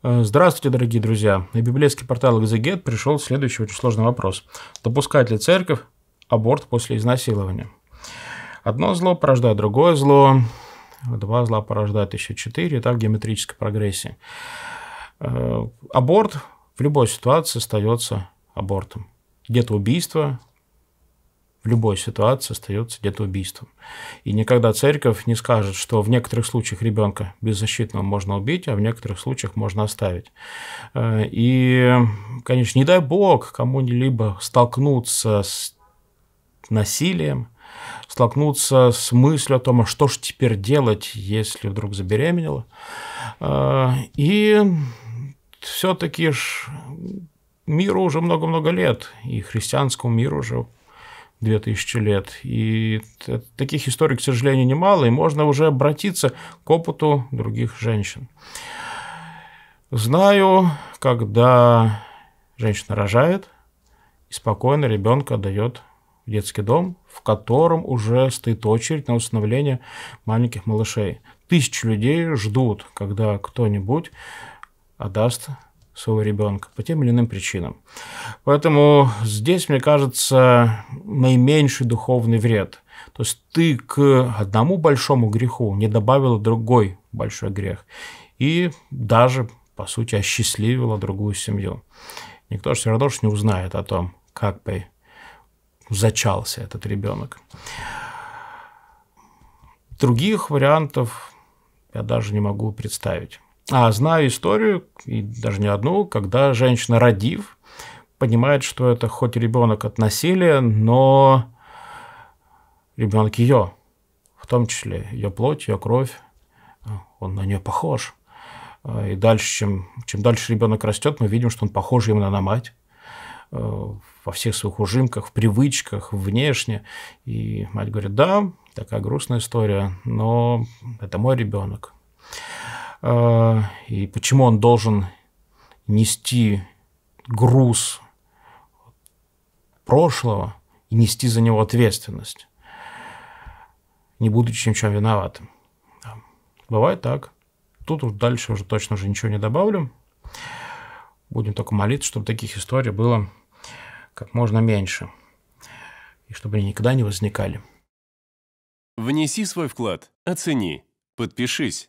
Э, здравствуйте, дорогие друзья! На библейский портал «Экзегет» пришел следующий очень сложный вопрос. Допускает ли церковь аборт после изнасилования? Одно зло порождает другое зло, два зла порождают еще четыре, и так в геометрической прогрессии. Э, аборт в любой ситуации остается абортом. Где-то убийство, в любой ситуации остается где-то убийством. И никогда церковь не скажет, что в некоторых случаях ребенка беззащитного можно убить, а в некоторых случаях можно оставить. Э, и, конечно, не дай бог кому-либо столкнуться с насилием, столкнуться с мыслью о том, а что же теперь делать, если вдруг забеременела. Э, и все-таки ж миру уже много-много лет, и христианскому миру уже 2000 лет. И таких историй, к сожалению, немало, и можно уже обратиться к опыту других женщин. Знаю, когда женщина рожает и спокойно ребенка дает в детский дом, в котором уже стоит очередь на установление маленьких малышей. Тысячи людей ждут, когда кто-нибудь отдаст своего ребенка по тем или иным причинам. Поэтому здесь, мне кажется, наименьший духовный вред. То есть ты к одному большому греху не добавила другой большой грех. И даже, по сути, осчастливила другую семью. Никто же все равно не узнает о том, как бы зачался этот ребенок. Других вариантов я даже не могу представить. А знаю историю, и даже не одну, когда женщина, родив, понимает, что это хоть ребенок от насилия, но ребенок ее, в том числе ее плоть, ее кровь, он на нее похож. А, и дальше, чем, чем дальше ребенок растет, мы видим, что он похож именно на мать э, во всех своих ужимках, в привычках, внешне. И мать говорит, да, такая грустная история, но это мой ребенок. Э, и почему он должен нести груз прошлого и нести за него ответственность, не будучи чем виноватым. Да. Бывает так. Тут уж дальше уже точно уже ничего не добавлю. Будем только молиться, чтобы таких историй было как можно меньше. И чтобы они никогда не возникали. Внеси свой вклад, оцени, подпишись